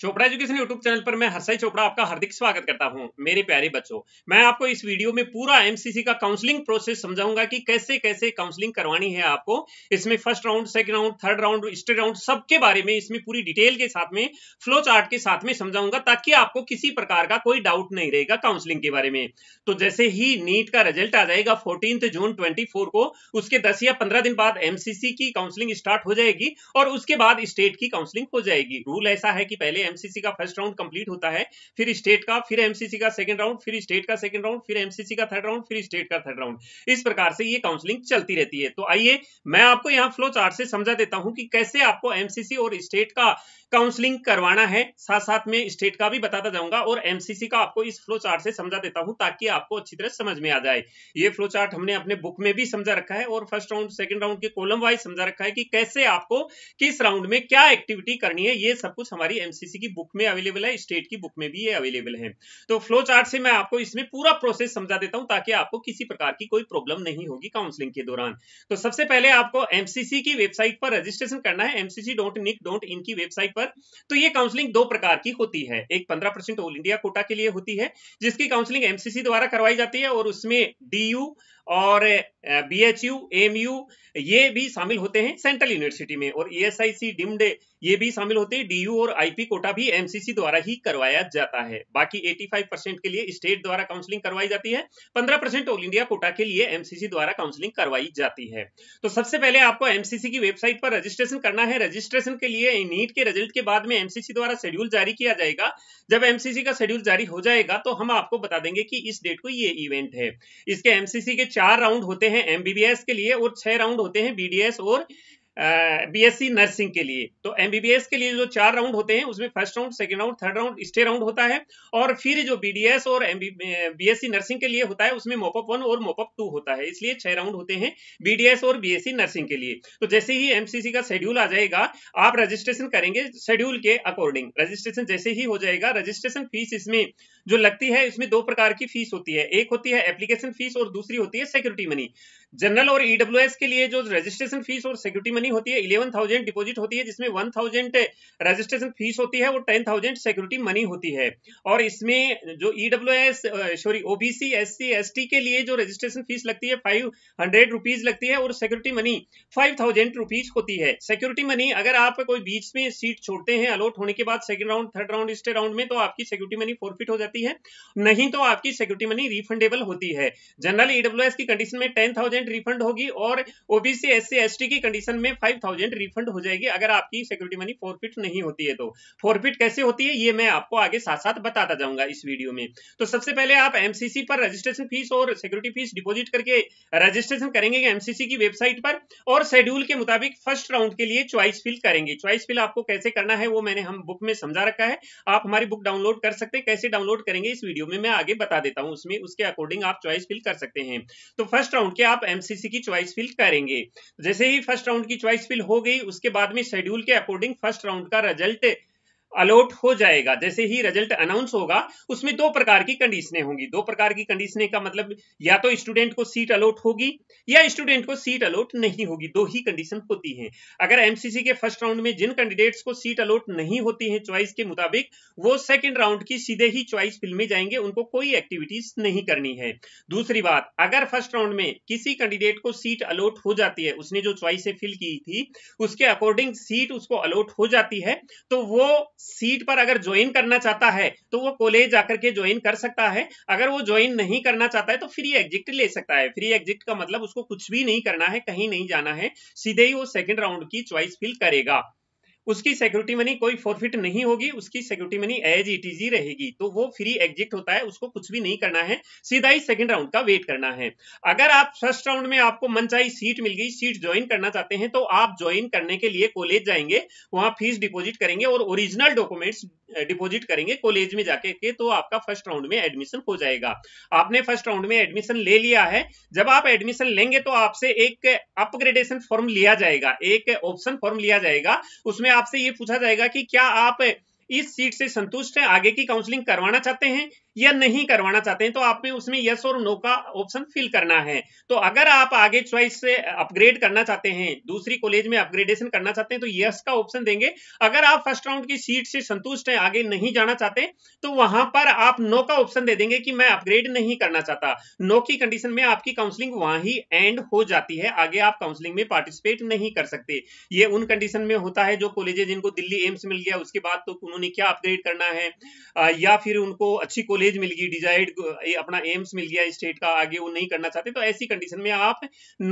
Chopra education YouTube channel पर मैं हर्षाई चोपड़ा आपका हार्दिक स्वागत करता हूं मेरे प्यारे बच्चों मैं आपको इस वीडियो में पूरा एमसीसी का काउंसलिंग प्रोसेस समझाऊंगा कि कैसे कैसे काउंसलिंग करवानी है आपको इसमें first round second round third round state round सबके बारे में इसमें पूरी डिटेल के साथ में फ्लो चार्ट के साथ में समझाऊंगा ताकि आपको किसी प्रकार का कोई डाउट नहीं रहेगा काउंसलिंग के बारे में तो जैसे ही नीट का रिजल्ट आ जाएगा फोर्टीन जून ट्वेंटी को उसके दस या पंद्रह दिन बाद एमसीसी की काउंसलिंग स्टार्ट हो जाएगी और उसके बाद स्टेट की काउंसलिंग हो जाएगी रूल ऐसा है कि पहले एमसीसी का फर्स्ट राउंड कंप्लीट होता है फिर स्टेट का फिर एमसीसी का सेकंड राउंड फिर स्टेट का सेकंड राउंड फिर एमसीसी का थर्ड राउंड फिर स्टेट का थर्ड राउंड इस प्रकार से ये काउंसलिंग चलती रहती है तो आइए मैं आपको यहाँ फ्लो चार्ट से समझा देता हूँ कि कैसे आपको एमसीसी और स्टेट का काउंसलिंग करवाना है साथ साथ में स्टेट का भी बताता जाऊंगा और एमसीसी का आपको इस फ्लो चार्ट से समझा देता हूं ताकि आपको अच्छी तरह समझ में आ जाए ये फ्लो चार्ट हमने अपने बुक में भी समझा रखा है और फर्स्ट राउंड सेकंड राउंड के कॉलम वाइज समझा रखा है कि कैसे आपको किस राउंड में क्या एक्टिविटी करनी है ये सब कुछ हमारी एमसीसी यूजीसी की बुक में अवेलेबल है स्टेट की बुक में भी ये अवेलेबल है तो फ्लो चार्ट से मैं आपको इसमें पूरा प्रोसेस समझा देता हूँ ताकि आपको किसी प्रकार की कोई प्रॉब्लम नहीं होगी काउंसलिंग के दौरान तो सबसे पहले आपको एमसीसी की वेबसाइट पर रजिस्ट्रेशन करना है MCC dot nic dot in की वेबसाइट पर तो ये काउंसलिंग दो प्रकार की होती है एक पंद्रह परसेंट ऑल इंडिया कोटा के लिए होती है जिसकी काउंसलिंग एमसीसी द्वारा करवाई जाती है और उसमें डी और B H U M U ये भी शामिल होते हैं सेंट्रल यूनिवर्सिटी में और ई एस आई सी डिम्डे ये भी शामिल होते हैं डीयू और आईपी कोटा भी एमसीसी द्वारा ही करवाया जाता है बाकी 85 परसेंट के लिए स्टेट द्वारा काउंसलिंग करवाई जाती है 15 परसेंट ऑल इंडिया कोटा के लिए एमसीसी द्वारा काउंसलिंग करवाई जाती है तो सबसे पहले आपको एमसीसी की वेबसाइट पर रजिस्ट्रेशन करना है रजिस्ट्रेशन के लिए नीट के रिजल्ट के बाद में एमसीसी द्वारा शेड्यूल जारी किया जाएगा जब एमसीसी का शेड्यूल जारी हो जाएगा तो हम आपको बता देंगे कि इस डेट को ये इवेंट है इसके एमसीसी के चार राउंड होते हैं एमबीबीएस के लिए और छह राउंड होते हैं बीडीएस और बीएससी uh, नर्सिंग के लिए तो एमबीबीएस के लिए जो चार राउंड होते हैं उसमें first round second round third round state round होता है और फिर जो बीडीएस और बीएससी नर्सिंग के लिए होता है उसमें मोपअप वन और मोपअप टू होता है इसलिए छह राउंड होते हैं बीडीएस और बीएससी नर्सिंग के लिए तो जैसे ही एमसीसी का शेड्यूल आ जाएगा आप रजिस्ट्रेशन करेंगे शेड्यूल के अकॉर्डिंग रजिस्ट्रेशन जैसे ही हो जाएगा रजिस्ट्रेशन फीस इसमें जो लगती है इसमें दो प्रकार की फीस होती है एक होती है एप्लीकेशन फीस और दूसरी होती है सिक्योरिटी मनी जनरल और ईडब्ल्यू e के लिए जो रजिस्ट्रेशन फीस और सिक्योरिटी मनी होती है इलेवन थाउजेंड डिपोजिट होती है जिसमें वन थाउजेंड रजिस्ट्रेशन फीस होती है और टेन थाउजेंड सिक्योरिटी मनी होती है और इसमें जो EW sorry OBC S C के लिए जो रजिस्ट्रेशन फीस लगती है फाइव हंड्रेड रुपीज लगती है और security money five thousand rupees होती है सिक्योरिटी मनी अगर आप कोई बीच में सीट छोड़ते हैं अलॉट होने के बाद सेकंड राउंड थर्ड राउंड इस राउंड में तो आपकी सिक्योरिटी मनी फोरफिट हो जाती है जाती है नहीं तो आपकी सिक्योरिटी मनी रिफंडेबल होती है जनरल ईडब्ल्यू e की कंडीशन में टेन थाउजेंड रिफंड होगी और ओबीसी एस सी की कंडीशन में फाइव थाउजेंड रिफंड हो जाएगी अगर आपकी सिक्योरिटी मनी फोरफिट नहीं होती है तो फोरफिट कैसे होती है ये मैं आपको आगे साथ साथ बताता जाऊंगा इस वीडियो में तो सबसे पहले आप एमसीसी पर रजिस्ट्रेशन फीस और सिक्योरिटी फीस डिपोजिट करके रजिस्ट्रेशन करेंगे एमसीसी की वेबसाइट पर और शेड्यूल के मुताबिक फर्स्ट राउंड के लिए च्वाइस फिल करेंगे च्वाइस फिल आपको कैसे करना है वो मैंने हम बुक में समझा रखा है आप हमारी बुक डाउनलोड कर सकते हैं कैसे डाउनलोड अपलोड करेंगे इस वीडियो में मैं आगे बता देता हूँ उसमें उसके अकॉर्डिंग आप चॉइस फिल कर सकते हैं तो फर्स्ट राउंड के आप एमसीसी की चॉइस फिल करेंगे जैसे ही फर्स्ट राउंड की चॉइस फिल हो गई उसके बाद में शेड्यूल के अकॉर्डिंग फर्स्ट राउंड का रिजल्ट अलॉट हो जाएगा जैसे ही रिजल्ट अनाउंस होगा उसमें दो प्रकार की कंडीशनें होंगी दो प्रकार की कंडीशनें का मतलब या तो स्टूडेंट को सीट अलॉट होगी या स्टूडेंट को सीट अलॉट नहीं होगी दो ही कंडीशन होती हैं अगर एमसीसी के फर्स्ट राउंड में जिन कैंडिडेट्स को सीट अलॉट नहीं होती है च्वाइस के मुताबिक वो सेकेंड राउंड की सीधे ही च्वाइस फिल्म में जाएंगे उनको कोई एक्टिविटीज नहीं करनी है दूसरी बात अगर फर्स्ट राउंड में किसी कैंडिडेट को सीट अलॉट हो जाती है उसने जो च्वाइस फिल की थी उसके अकॉर्डिंग सीट उसको अलॉट हो जाती है तो वो सीट पर अगर ज्वाइन करना चाहता है तो वो कॉलेज जाकर के ज्वाइन कर सकता है अगर वो ज्वाइन नहीं करना चाहता है तो फ्री एग्जिट ले सकता है फ्री एग्जिट का मतलब उसको कुछ भी नहीं करना है कहीं नहीं जाना है सीधे ही वो सेकेंड राउंड की चॉइस फिल करेगा उसकी सिक्योरिटी मनी कोई फॉरफिट नहीं होगी उसकी security money as it is ही रहेगी तो वो फ्री एग्जिट होता है उसको कुछ भी नहीं करना है सीधा ही सेकंड राउंड का वेट करना है अगर आप फर्स्ट राउंड में आपको मनचाही सीट मिल गई सीट ज्वाइन करना चाहते हैं तो आप ज्वाइन करने के लिए कॉलेज जाएंगे वहां फीस डिपोजिट करेंगे और ओरिजिनल डॉक्यूमेंट्स डिपॉजिट करेंगे कॉलेज में जाके के तो आपका फर्स्ट राउंड में एडमिशन हो जाएगा आपने फर्स्ट राउंड में एडमिशन ले लिया है जब आप एडमिशन लेंगे तो आपसे एक अपग्रेडेशन फॉर्म लिया जाएगा एक ऑप्शन फॉर्म लिया जाएगा उसमें आपसे ये पूछा जाएगा कि क्या आप इस सीट से संतुष्ट है आगे की काउंसलिंग करवाना चाहते हैं या नहीं करवाना चाहते हैं तो आपने उसमें यस और नो का ऑप्शन फिल करना है तो अगर आप आगे चॉइस से अपग्रेड करना चाहते हैं दूसरी कॉलेज में अपग्रेडेशन करना चाहते हैं तो यस का ऑप्शन देंगे अगर आप फर्स्ट राउंड की सीट से संतुष्ट हैं आगे नहीं जाना चाहते तो वहां पर आप नो का ऑप्शन दे देंगे कि मैं अपग्रेड नहीं करना चाहता नो की कंडीशन में आपकी काउंसलिंग वहां ही एंड हो जाती है आगे आप काउंसलिंग में पार्टिसिपेट नहीं कर सकते ये उन कंडीशन में होता है जो कॉलेजेज जिनको दिल्ली एम्स मिल गया उसके बाद तो उन्होंने क्या अपग्रेड करना है या फिर उनको अच्छी कॉलेज नॉलेज मिल गई डिजायर्ड अपना एम्स मिल गया स्टेट का आगे वो नहीं करना चाहते तो ऐसी कंडीशन में आप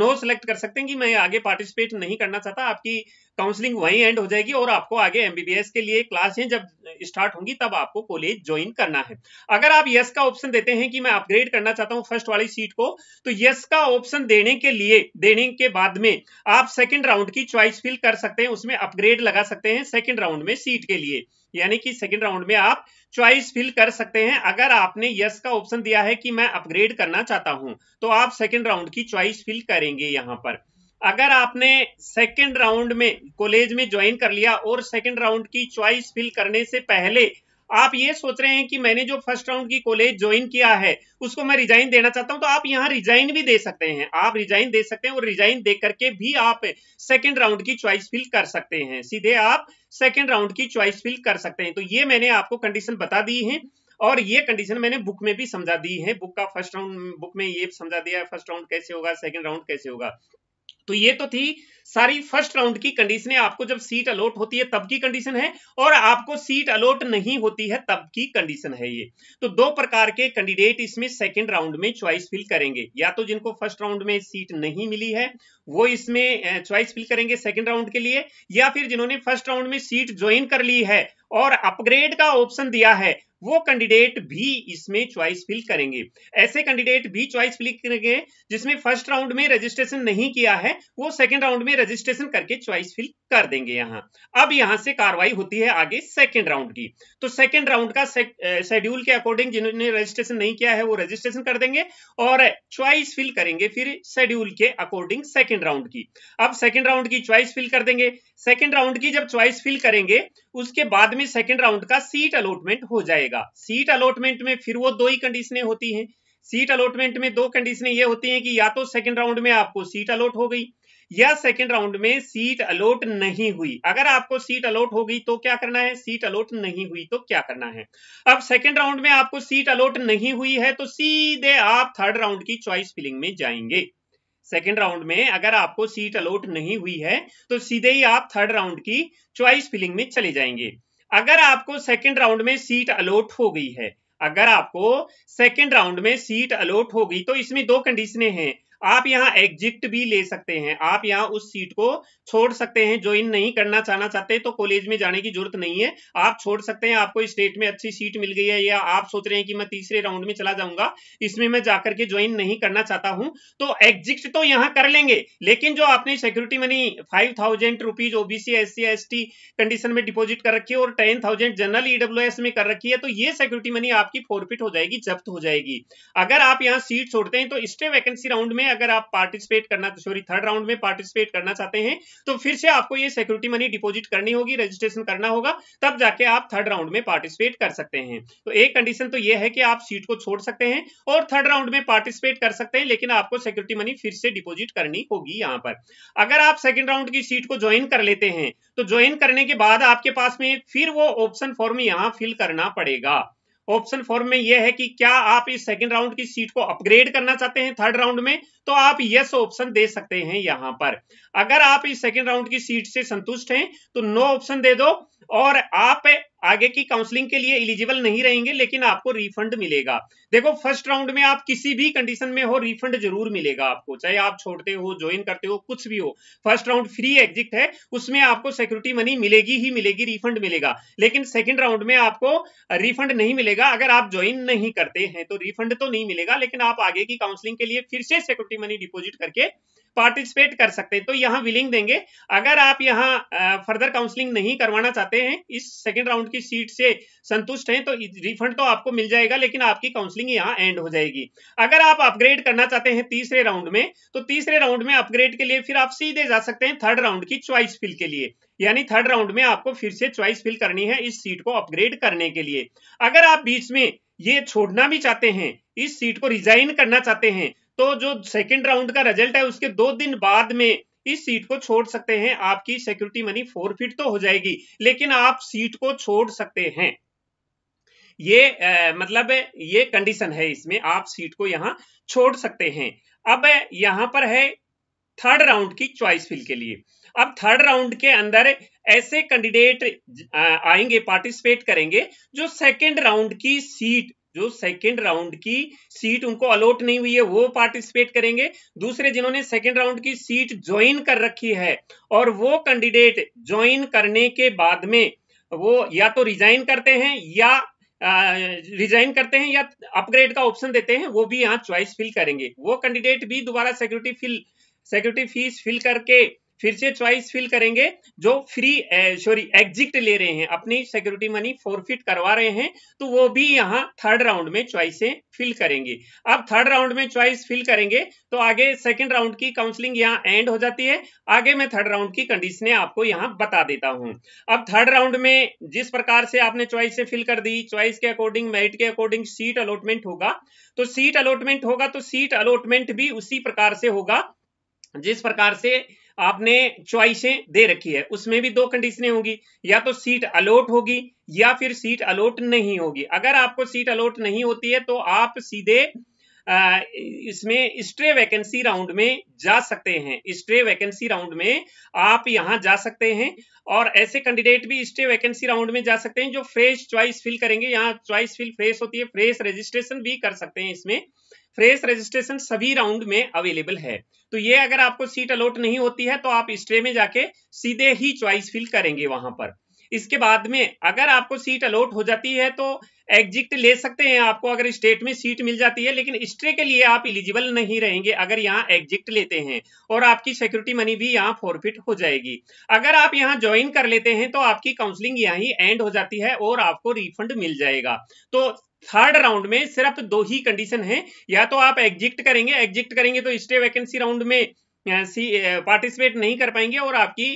नो सेलेक्ट कर सकते हैं कि मैं आगे पार्टिसिपेट नहीं करना चाहता आपकी काउंसलिंग वहीं एंड हो जाएगी और आपको आगे एमबीबीएस के लिए क्लासें जब स्टार्ट होंगी तब आपको कॉलेज ज्वाइन करना है अगर आप यस का ऑप्शन देते हैं कि मैं अपग्रेड करना चाहता हूं फर्स्ट वाली सीट को तो यस का ऑप्शन देने के लिए देने के बाद में आप सेकंड राउंड की चॉइस फिल कर सकते हैं उसमें अपग्रेड लगा सकते हैं सेकेंड राउंड में सीट के लिए यानी कि सेकंड राउंड में आप चॉइस फिल कर सकते हैं अगर आपने यस का ऑप्शन दिया है कि मैं अपग्रेड करना चाहता हूं तो आप सेकेंड राउंड की चॉइस फिल करेंगे यहां पर अगर आपने सेकेंड राउंड में कॉलेज में ज्वाइन कर लिया और सेकेंड राउंड की चॉइस फिल करने से पहले आप ये सोच रहे हैं कि मैंने जो फर्स्ट राउंड की कॉलेज ज्वाइन किया है उसको मैं रिजाइन देना चाहता हूं तो आप यहाँ रिजाइन भी दे सकते हैं आप रिजाइन दे सकते हैं और रिजाइन दे करके भी आप सेकेंड राउंड की च्वाइस फिल कर सकते हैं सीधे आप सेकेंड राउंड की च्वाइस फिल कर सकते हैं तो ये मैंने आपको कंडीशन बता दी है और ये कंडीशन मैंने बुक में भी समझा दी है बुक का फर्स्ट राउंड बुक में ये समझा दिया है फर्स्ट राउंड कैसे होगा सेकंड राउंड कैसे होगा तो ये तो थी सारी फर्स्ट राउंड की कंडीशन आपको जब सीट अलॉट होती है तब की कंडीशन है और आपको सीट अलॉट नहीं होती है तब की कंडीशन है ये तो दो प्रकार के कैंडिडेट इसमें सेकंड राउंड में चॉइस फिल करेंगे या तो जिनको फर्स्ट राउंड में सीट नहीं मिली है वो इसमें चॉइस फिल करेंगे सेकंड राउंड के लिए या फिर जिन्होंने फर्स्ट राउंड में सीट ज्वाइन कर ली है और अपग्रेड का ऑप्शन दिया है वो कैंडिडेट भी इसमें च्वाइस फिल करेंगे ऐसे कैंडिडेट भी चॉइस फिल करेंगे जिसमें फर्स्ट राउंड में रजिस्ट्रेशन नहीं किया है वो सेकंड राउंड में रजिस्ट्रेशन करके चॉइस फिल कर देंगे यहां अब यहां से कार्रवाई होती है आगे सेकेंड राउंड की तो सेकंड राउंड का शेड्यूल के अकॉर्डिंग जिन्होंने रजिस्ट्रेशन नहीं किया है वो रजिस्ट्रेशन कर देंगे और च्वाइस फिल करेंगे फिर शेड्यूल के अकॉर्डिंग सेकेंड राउंड की अब सेकेंड राउंड की च्वाइस फिल कर देंगे सेकेंड राउंड की जब च्वाइस फिल करेंगे उसके बाद में सेकेंड राउंड का सीट अलॉटमेंट हो जाएगा सीट अलॉटमेंट में फिर वो दो ही कंडीशनें होती हैं सीट अलॉटमेंट में दो कंडीशनें ये होती हैं कि या तो सेकेंड राउंड में आपको सीट अलॉट हो गई या सेकेंड राउंड में सीट अलॉट नहीं हुई अगर आपको सीट अलॉट हो गई तो क्या करना है सीट अलॉट नहीं हुई तो क्या करना है अब सेकेंड राउंड में आपको सीट अलॉट नहीं हुई है तो सीधे आप थर्ड राउंड की चॉइस फिलिंग में जाएंगे सेकेंड राउंड में अगर आपको सीट अलॉट नहीं हुई है तो सीधे ही आप थर्ड राउंड की चॉइस फिलिंग में चले जाएंगे अगर आपको सेकेंड राउंड में सीट अलॉट हो गई है अगर आपको सेकेंड राउंड में सीट अलॉट हो गई तो इसमें दो कंडीशनें हैं आप यहाँ एग्जिट भी ले सकते हैं आप यहाँ उस सीट को छोड़ सकते हैं ज्वाइन नहीं करना चाहना चाहते तो कॉलेज में जाने की जरूरत नहीं है आप छोड़ सकते हैं आपको स्टेट में अच्छी सीट मिल गई है या आप सोच रहे हैं कि मैं तीसरे राउंड में चला जाऊंगा इसमें मैं जाकर के ज्वाइन नहीं करना चाहता हूँ तो एग्जिट तो यहाँ कर लेंगे लेकिन जो आपने security money five thousand rupees OBC S C S T condition में डिपोजिट कर रखी है और टेन थाउजेंड जनरल ईडब्ल्यू में कर रखी है तो ये सिक्योरिटी मनी आपकी फोरफिट हो जाएगी जब्त हो जाएगी अगर आप यहाँ सीट छोड़ते हैं तो स्टे वैकेंसी राउंड में अगर आप पार्टिसिपेट करना सॉरी थर्ड राउंड में पार्टिसिपेट करना चाहते हैं तो फिर से आपको ये सिक्योरिटी मनी डिपॉजिट करनी होगी रजिस्ट्रेशन करना होगा तब जाके आप थर्ड राउंड में पार्टिसिपेट कर सकते हैं तो एक कंडीशन तो ये है कि आप सीट को छोड़ सकते हैं और थर्ड राउंड में पार्टिसिपेट कर सकते हैं लेकिन आपको सिक्योरिटी मनी फिर से डिपोजिट करनी होगी यहाँ पर अगर आप सेकेंड राउंड की सीट को ज्वाइन कर लेते हैं तो ज्वाइन करने के बाद आपके पास में फिर वो ऑप्शन फॉर्म यहाँ फिल करना पड़ेगा ऑप्शन फॉर्म में यह है कि क्या आप इस सेकंड राउंड की सीट को अपग्रेड करना चाहते हैं थर्ड राउंड में तो आप यस ऑप्शन दे सकते हैं यहां पर अगर आप इस सेकंड राउंड की सीट से संतुष्ट हैं तो नो ऑप्शन दे दो और आप आगे की काउंसलिंग के लिए एलिजिबल नहीं रहेंगे लेकिन आपको रिफंड मिलेगा देखो फर्स्ट राउंड में आप किसी भी कंडीशन में हो रिफंड जरूर मिलेगा आपको चाहे आप छोड़ते हो ज्वाइन करते हो कुछ भी हो फर्स्ट राउंड फ्री एग्जिट है उसमें आपको सिक्योरिटी मनी मिलेगी ही मिलेगी रिफंड मिलेगा लेकिन सेकेंड राउंड में आपको रिफंड नहीं मिलेगा अगर आप ज्वाइन नहीं करते हैं तो रिफंड तो नहीं मिलेगा लेकिन आप आगे की काउंसलिंग के लिए फिर से सिक्योरिटी मनी डिपोजिट करके पार्टिसिपेट कर सकते हैं तो यहाँ विलिंग देंगे अगर आप यहाँ फर्दर काउंसलिंग नहीं करवाना चाहते हैं इस सेकेंड राउंड की सीट से संतुष्ट हैं तो रिफंड तो आपको मिल जाएगा लेकिन आपकी काउंसलिंग यहाँ एंड हो जाएगी अगर आप अपग्रेड करना चाहते हैं तीसरे राउंड में तो तीसरे राउंड में अपग्रेड के लिए फिर आप सीधे जा सकते हैं थर्ड राउंड की च्वाइस फिल के लिए यानी थर्ड राउंड में आपको फिर से च्वाइस फिल करनी है इस सीट को अपग्रेड करने के लिए अगर आप बीच में ये छोड़ना भी चाहते हैं इस सीट को रिजाइन करना चाहते हैं तो जो सेकंड राउंड का रिजल्ट है उसके दो दिन बाद में इस सीट को छोड़ सकते हैं आपकी सिक्योरिटी मनी फोरफिट तो हो जाएगी लेकिन आप सीट को छोड़ सकते हैं ये ए, मतलब ये कंडीशन है इसमें आप सीट को यहाँ छोड़ सकते हैं अब यहाँ पर है थर्ड राउंड की चॉइस फिल के लिए अब थर्ड राउंड के अंदर ऐसे कैंडिडेट आएंगे पार्टिसिपेट करेंगे जो सेकंड राउंड की सीट जो सेकेंड राउंड की सीट उनको अलॉट नहीं हुई है वो पार्टिसिपेट करेंगे दूसरे जिन्होंने सेकेंड राउंड की सीट ज्वाइन कर रखी है और वो कैंडिडेट ज्वाइन करने के बाद में वो या तो रिजाइन करते हैं या रिजाइन करते हैं या अपग्रेड का ऑप्शन देते हैं वो भी यहाँ चॉइस फिल करेंगे वो कैंडिडेट भी दोबारा security fill security fees fill करके फिर से चॉइस फिल करेंगे जो फ्री सॉरी एग्जिट ले रहे हैं अपनी सिक्योरिटी मनी फोरफिट करवा रहे हैं तो वो भी यहाँ थर्ड राउंड में चॉइसें फिल करेंगे अब थर्ड राउंड में चॉइस फिल करेंगे तो आगे सेकेंड राउंड की काउंसलिंग यहाँ एंड हो जाती है आगे मैं थर्ड राउंड की कंडीशने आपको यहाँ बता देता हूँ अब थर्ड राउंड में जिस प्रकार से आपने चॉइस फिल कर दी चॉइस के अकॉर्डिंग मेरिट के अकॉर्डिंग सीट अलॉटमेंट होगा तो सीट अलॉटमेंट होगा तो सीट अलॉटमेंट भी उसी प्रकार से होगा जिस प्रकार से आपने च्वाइसें दे रखी है उसमें भी दो कंडीशनें होगी या तो सीट अलॉट होगी या फिर सीट अलॉट नहीं होगी अगर आपको सीट अलॉट नहीं होती है तो आप सीधे इसमें स्ट्रे वैकेंसी राउंड में जा सकते हैं स्ट्रे वैकेंसी राउंड में आप यहां जा सकते हैं और ऐसे कैंडिडेट भी स्टे वैकेंसी राउंड में जा सकते हैं जो फ्रेश चॉइस फिल करेंगे यहाँ चॉइस फिल फ्रेश होती है फ्रेश रजिस्ट्रेशन भी कर सकते हैं इसमें फ्रेश रजिस्ट्रेशन सभी राउंड में अवेलेबल है तो ये अगर आपको सीट अलॉट नहीं होती है तो आप स्ट्रे में जाके सीधे ही चॉइस फिल करेंगे वहां पर इसके बाद में अगर आपको सीट अलॉट हो जाती है तो एग्जिट ले सकते हैं आपको अगर स्टेट में सीट मिल जाती है लेकिन स्ट्रे के लिए आप इलिजिबल नहीं रहेंगे अगर यहाँ एग्जिट लेते हैं और आपकी सिक्योरिटी मनी भी यहाँ फॉरफिट हो जाएगी अगर आप यहाँ ज्वाइन कर लेते हैं तो आपकी काउंसलिंग यहाँ ही एंड हो जाती है और आपको रिफंड मिल जाएगा तो थर्ड राउंड में सिर्फ दो ही कंडीशन है या तो आप एग्जिट करेंगे एग्जिट करेंगे तो स्टे वैकेंसी राउंड में पार्टिसिपेट नहीं कर पाएंगे और आपकी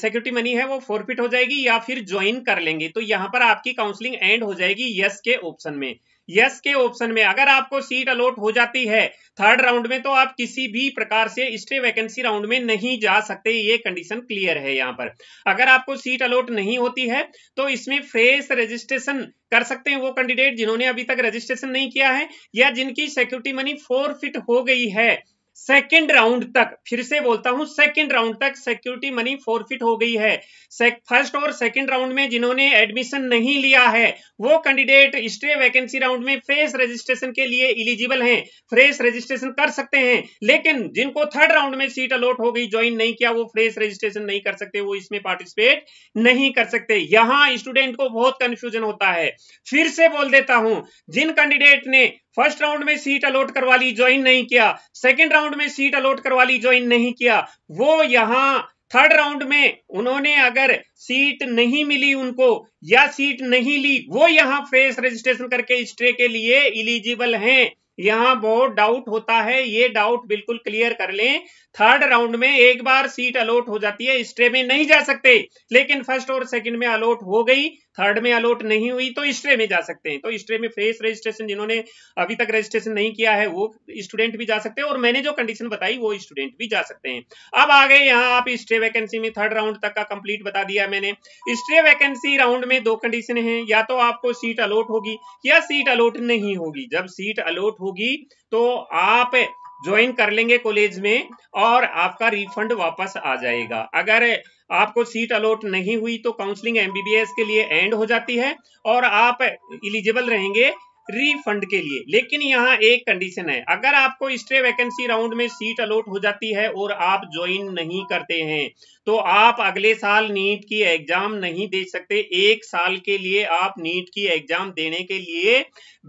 सिक्योरिटी मनी है वो फोरफिट हो जाएगी या फिर ज्वाइन कर लेंगे तो यहाँ पर आपकी काउंसलिंग एंड हो जाएगी यस के ऑप्शन में यस के ऑप्शन में अगर आपको सीट अलॉट हो जाती है थर्ड राउंड में तो आप किसी भी प्रकार से स्टे वैकेंसी राउंड में नहीं जा सकते ये कंडीशन क्लियर है यहाँ पर अगर आपको सीट अलॉट नहीं होती है तो इसमें फ्रेश रजिस्ट्रेशन कर सकते हैं वो कैंडिडेट जिन्होंने अभी तक रजिस्ट्रेशन नहीं किया है या जिनकी सिक्योरिटी मनी फोरफिट हो गई है सेकेंड राउंड तक फिर से बोलता हूं सेकेंड राउंड तक सिक्योरिटी मनी फोरफिट हो गई है फर्स्ट और सेकेंड राउंड में जिन्होंने एडमिशन नहीं लिया है वो कैंडिडेट स्टे वैकेंसी राउंड में फ्रेश रजिस्ट्रेशन के लिए इलिजिबल हैं फ्रेश रजिस्ट्रेशन कर सकते हैं लेकिन जिनको थर्ड राउंड में सीट अलॉट हो गई ज्वाइन नहीं किया वो फ्रेश रजिस्ट्रेशन नहीं कर सकते वो इसमें पार्टिसिपेट नहीं कर सकते यहाँ स्टूडेंट को बहुत कंफ्यूजन होता है फिर से बोल देता हूं जिन कैंडिडेट ने फर्स्ट राउंड में सीट अलॉट करवा ली ज्वाइन नहीं किया सेकंड राउंड में सीट अलॉट करवा ली ज्वाइन नहीं किया वो यहां थर्ड राउंड में उन्होंने अगर सीट नहीं मिली उनको या सीट नहीं ली वो यहां फेस रजिस्ट्रेशन करके स्ट्रे के लिए इलिजिबल हैं यहां बहुत डाउट होता है ये डाउट बिल्कुल क्लियर कर लें थर्ड राउंड में एक बार सीट अलॉट हो जाती है स्ट्रे में नहीं जा सकते लेकिन फर्स्ट और सेकंड में अलॉट हो गई थर्ड में अलॉट नहीं हुई तो स्ट्रे में जा सकते हैं तो स्ट्रे में फ्रेश रजिस्ट्रेशन जिन्होंने अभी तक रजिस्ट्रेशन नहीं किया है वो स्टूडेंट भी जा सकते हैं और मैंने जो कंडीशन बताई वो स्टूडेंट भी जा सकते हैं अब आ गए यहाँ आप स्ट्रे वैकेंसी में थर्ड राउंड तक का कंप्लीट बता दिया मैंने स्ट्रे वैकेंसी राउंड में दो कंडीशन है या तो आपको सीट अलॉट होगी या सीट अलॉट नहीं होगी जब सीट अलॉट होगी तो आप ज्वाइन कर लेंगे कॉलेज में और आपका रिफंड वापस आ जाएगा अगर आपको सीट अलॉट नहीं हुई तो काउंसलिंग एमबीबीएस के लिए एंड हो जाती है और आप इलिजिबल रहेंगे रिफंड के लिए लेकिन यहाँ एक कंडीशन है अगर आपको स्ट्रे वैकेंसी राउंड में सीट अलॉट हो जाती है और आप ज्वाइन नहीं करते हैं तो आप अगले साल नीट की एग्जाम नहीं दे सकते एक साल के लिए आप नीट की एग्जाम देने के लिए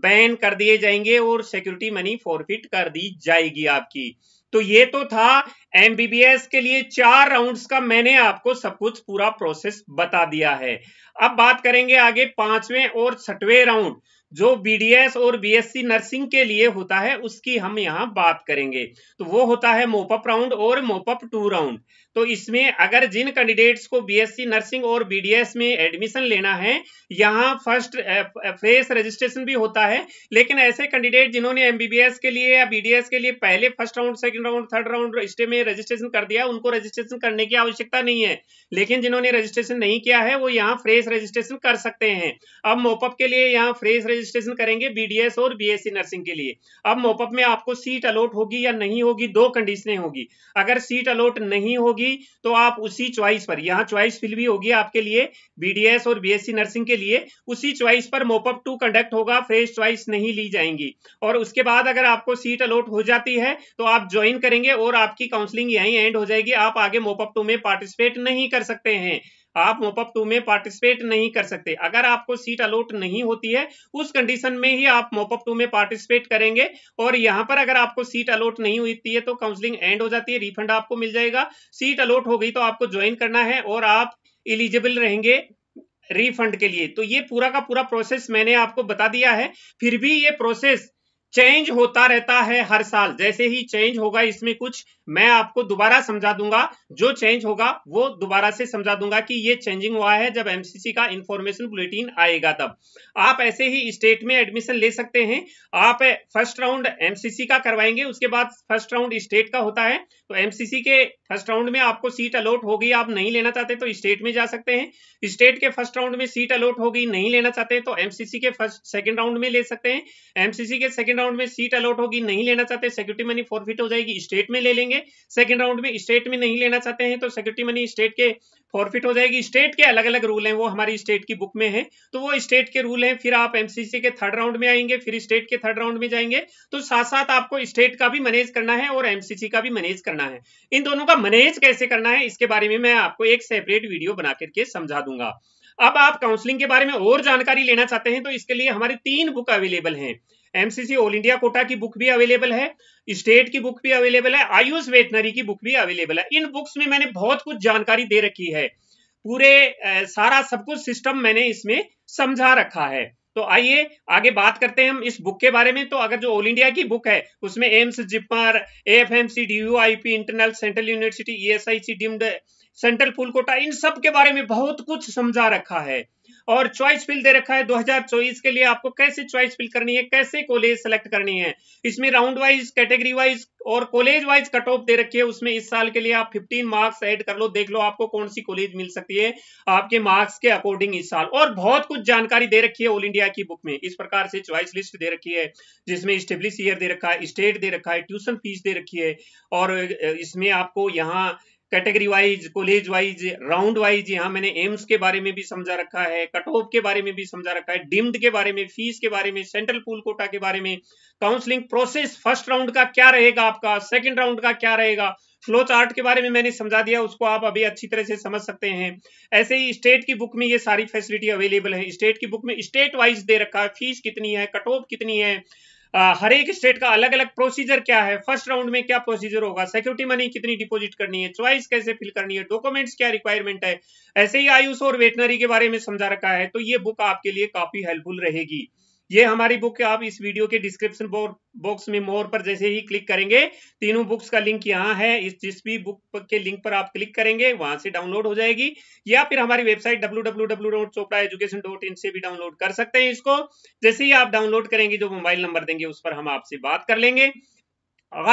बैन कर दिए जाएंगे और सिक्योरिटी मनी फॉरफिट कर दी जाएगी आपकी तो ये तो था एमबीबीएस के लिए चार राउंड्स का मैंने आपको सब कुछ पूरा प्रोसेस बता दिया है अब बात करेंगे आगे पांचवें और छठवें राउंड जो बीडीएस और बीएससी नर्सिंग के लिए होता है उसकी हम यहाँ बात करेंगे तो वो होता है मोपअप राउंड और मोपअप टू राउंड तो इसमें अगर जिन कैंडिडेट्स को बीएससी नर्सिंग और बीडीएस में एडमिशन लेना है यहाँ फर्स्ट फेस रजिस्ट्रेशन भी होता है लेकिन ऐसे कैंडिडेट जिन्होंने एमबीबीएस के लिए या बीडीएस के लिए पहले first round second round third round stay में रजिस्ट्रेशन कर दिया उनको रजिस्ट्रेशन करने की आवश्यकता नहीं है लेकिन जिन्होंने रजिस्ट्रेशन नहीं किया है वो यहाँ फ्रेश रजिस्ट्रेशन कर सकते हैं अब मोपअप के लिए यहाँ फ्रेश रजिस्ट्रेशन करेंगे बीडीएस और बीएससी नर्सिंग के लिए अब मोपअप में आपको सीट अलॉट होगी या नहीं होगी दो कंडीशनें होगी अगर सीट अलॉट नहीं होगी तो आप उसी च्वाइस पर यहाँ च्वाइस फिल भी होगी आपके लिए बीडीएस और बीएससी नर्सिंग के लिए उसी च्वाइस पर मोपअप टू कंडक्ट होगा फ्रेश च्वाइस नहीं ली जाएंगी और उसके बाद अगर आपको सीट अलॉट हो जाती है तो आप ज्वाइन करेंगे और आपकी काउंसलिंग यहीं एंड हो जाएगी आप आगे मोपअप टू में पार्टिसिपेट नहीं कर सकते हैं आप मोपअप टू में पार्टिसिपेट नहीं कर सकते अगर आपको सीट अलॉट नहीं होती है उस कंडीशन में ही आप मोपअप टू में पार्टिसिपेट करेंगे और यहाँ पर अगर आपको सीट अलॉट नहीं होती है तो काउंसलिंग एंड हो जाती है रिफंड आपको मिल जाएगा सीट अलॉट हो गई तो आपको ज्वाइन करना है और आप इलिजिबल रहेंगे रिफंड के लिए तो ये पूरा का पूरा प्रोसेस मैंने आपको बता दिया है फिर भी ये प्रोसेस चेंज होता रहता है हर साल जैसे ही चेंज होगा इसमें कुछ मैं आपको दोबारा समझा दूंगा जो चेंज होगा वो दोबारा से समझा दूंगा कि ये चेंजिंग हुआ है जब एमसीसी का इंफॉर्मेशन बुलेटिन आएगा तब आप ऐसे ही स्टेट में एडमिशन ले सकते हैं आप फर्स्ट राउंड एमसीसी का करवाएंगे उसके बाद फर्स्ट राउंड स्टेट का होता है तो एमसीसी के फर्स्ट राउंड में आपको सीट अलॉट होगी आप नहीं लेना चाहते तो स्टेट में जा सकते हैं स्टेट के फर्स्ट राउंड में सीट अलॉट होगी नहीं लेना चाहते तो एमसीसी के फर्स्ट सेकंड राउंड में ले सकते हैं एमसीसी के सेकंड राउंड में सीट अलॉट होगी नहीं लेना चाहते सिक्योरिटी मनी फॉरफिट हो जाएगी स्टेट में ले लेंगे सेकंड राउंड में स्टेट में नहीं लेना चाहते हैं तो सिक्योरिटी मनी स्टेट के फॉरफिट हो जाएगी स्टेट के अलग अलग रूल हैं वो हमारी स्टेट की बुक में है तो वो स्टेट के रूल हैं फिर आप एमसीसी के थर्ड राउंड में आएंगे फिर स्टेट के थर्ड राउंड में जाएंगे तो साथ साथ आपको स्टेट का भी मैनेज करना है और एमसीसी का भी मैनेज करना है इन दोनों का मैनेज कैसे करना है इसके बारे में मैं आपको एक सेपरेट वीडियो बना करके समझा दूंगा अब आप काउंसलिंग के बारे में और जानकारी लेना चाहते हैं तो इसके लिए हमारी तीन बुक अवेलेबल हैं एमसीसी ऑल इंडिया कोटा की बुक भी अवेलेबल है स्टेट की बुक भी अवेलेबल है आयुष वेटनरी की बुक भी अवेलेबल है इन बुक्स में मैंने बहुत कुछ जानकारी दे रखी है पूरे सारा सब कुछ सिस्टम मैंने इसमें समझा रखा है तो आइए आगे बात करते हैं हम इस बुक के बारे में तो अगर जो ऑल इंडिया की बुक है उसमें AIIMS A F M C D U I P internal central university E S I C deemed central pool quota इन सब के बारे में बहुत कुछ समझा रखा है और चॉइस फिल दे रखा है 2024 के लिए आपको कैसे चॉइस फिल करनी है कैसे कॉलेज सेलेक्ट करनी है इसमें राउंड वाइज कैटेगरी वाइज और कॉलेज वाइज कट ऑफ दे रखी है उसमें इस साल के लिए आप 15 मार्क्स ऐड कर लो देख लो आपको कौन सी कॉलेज मिल सकती है आपके मार्क्स के अकॉर्डिंग इस साल और बहुत कुछ जानकारी दे रखी है ऑल इंडिया की बुक में इस प्रकार से चॉइस लिस्ट दे रखी है जिसमें स्टेब्लिश ईयर दे रखा है स्टेट दे रखा है ट्यूशन फीस दे रखी है और इसमें आपको यहाँ category wise college wise round wise यहाँ मैंने एम्स के बारे में भी समझा रखा है कट ऑफ के बारे में भी समझा रखा है डिम्ड के बारे में फीस के बारे में सेंट्रल पूल कोटा के बारे में काउंसलिंग प्रोसेस फर्स्ट राउंड का क्या रहेगा आपका सेकंड राउंड का क्या रहेगा फ्लो चार्ट के बारे में मैंने समझा दिया उसको आप अभी अच्छी तरह से समझ सकते हैं ऐसे ही स्टेट की बुक में ये सारी फैसिलिटी अवेलेबल है स्टेट की बुक में स्टेट वाइज दे रखा है फीस कितनी है कट ऑफ कितनी है हर एक स्टेट का अलग अलग प्रोसीजर क्या है फर्स्ट राउंड में क्या प्रोसीजर होगा सिक्योरिटी मनी कितनी डिपॉजिट करनी है च्वाइस कैसे फिल करनी है डॉक्यूमेंट्स क्या रिक्वायरमेंट है ऐसे ही आयुष और वेटनरी के बारे में समझा रखा है तो ये बुक आपके लिए काफी हेल्पफुल रहेगी ये हमारी बुक आप इस वीडियो के डिस्क्रिप्शन बॉक्स में मोर पर जैसे ही क्लिक करेंगे तीनों बुक्स का लिंक यहाँ है इस जिस भी बुक के लिंक पर आप क्लिक करेंगे वहां से डाउनलोड हो जाएगी या फिर हमारी वेबसाइट डब्ल्यू से भी डाउनलोड कर सकते हैं इसको जैसे ही आप डाउनलोड करेंगे जो मोबाइल नंबर देंगे उस पर हम आपसे बात कर लेंगे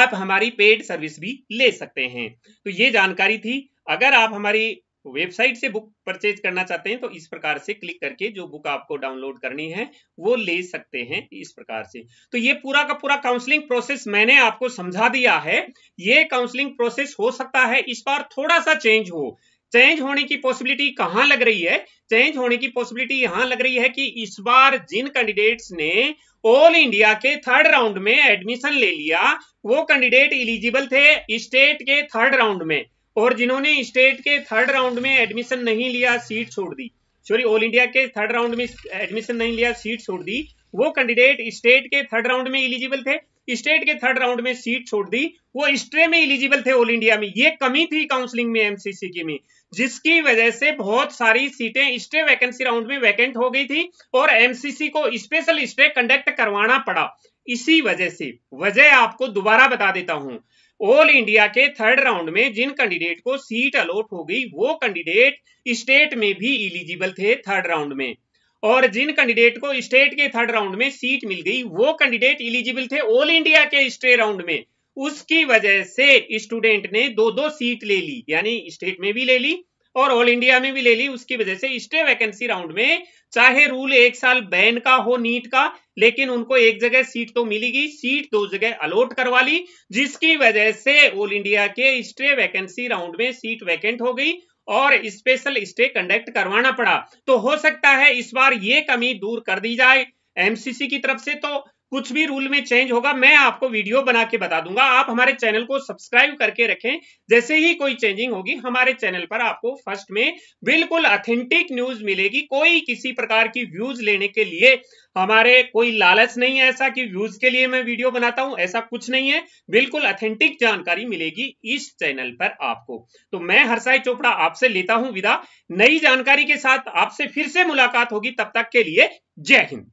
आप हमारी पेड सर्विस भी ले सकते हैं तो ये जानकारी थी अगर आप हमारी वेबसाइट से बुक परचेज करना चाहते हैं तो इस प्रकार से क्लिक करके जो बुक आपको डाउनलोड करनी है वो ले सकते हैं इस प्रकार से तो ये पूरा का पूरा काउंसलिंग प्रोसेस मैंने आपको समझा दिया है ये काउंसलिंग प्रोसेस हो सकता है इस बार थोड़ा सा चेंज हो चेंज होने की पॉसिबिलिटी कहां लग रही है चेंज होने की पॉसिबिलिटी यहां लग रही है कि इस बार जिन कैंडिडेट्स ने ऑल इंडिया के थर्ड राउंड में एडमिशन ले लिया वो कैंडिडेट इलिजिबल थे स्टेट के थर्ड राउंड में और जिन्होंने स्टेट के थर्ड राउंड में एडमिशन नहीं लिया सीट छोड़ दी सॉरी ऑल इंडिया के थर्ड राउंड में एडमिशन नहीं लिया सीट छोड़ दी वो कैंडिडेट स्टेट के थर्ड राउंड में इलिजिबल थे स्टेट के थर्ड राउंड में सीट छोड़ दी वो स्ट्रे में इलिजिबल थे ऑल इंडिया में ये कमी थी काउंसलिंग में एमसीसी की में जिसकी वजह से बहुत सारी सीटें स्टे वैकेंसी राउंड में वैकेंट हो गई थी और एमसीसी को स्पेशल स्टे कंडक्ट करवाना पड़ा इसी वजह से वजह आपको दोबारा बता देता हूं ऑल इंडिया के थर्ड राउंड में जिन कैंडिडेट को सीट अलॉट हो गई वो कैंडिडेट स्टेट में भी इलिजिबल थे थर्ड राउंड में और जिन कैंडिडेट को स्टेट के थर्ड राउंड में सीट मिल गई वो कैंडिडेट इलिजिबल थे ऑल इंडिया के स्टे राउंड में उसकी वजह से स्टूडेंट ने दो दो सीट ले ली यानी स्टेट में भी ले ली और ऑल इंडिया में भी ले ली उसकी वजह से स्टे वैकेंसी राउंड में चाहे रूल एक साल बैन का हो नीट का लेकिन उनको एक जगह सीट तो मिलेगी सीट दो जगह अलॉट करवा ली जिसकी वजह से ऑल इंडिया के स्टे वैकेंसी राउंड में सीट वैकेंट हो गई और स्पेशल स्टे कंडक्ट करवाना पड़ा तो हो सकता है इस बार ये कमी दूर कर दी जाए एमसीसी की तरफ से तो कुछ भी रूल में चेंज होगा मैं आपको वीडियो बना के बता दूंगा आप हमारे चैनल को सब्सक्राइब करके रखें जैसे ही कोई चेंजिंग होगी हमारे चैनल पर आपको फर्स्ट में बिल्कुल अथेंटिक न्यूज मिलेगी कोई किसी प्रकार की व्यूज लेने के लिए हमारे कोई लालच नहीं है ऐसा कि व्यूज के लिए मैं वीडियो बनाता हूं ऐसा कुछ नहीं है बिल्कुल अथेंटिक जानकारी मिलेगी इस चैनल पर आपको तो मैं हरसाई चोपड़ा आपसे लेता हूं विदा नई जानकारी के साथ आपसे फिर से मुलाकात होगी तब तक के लिए जय हिंद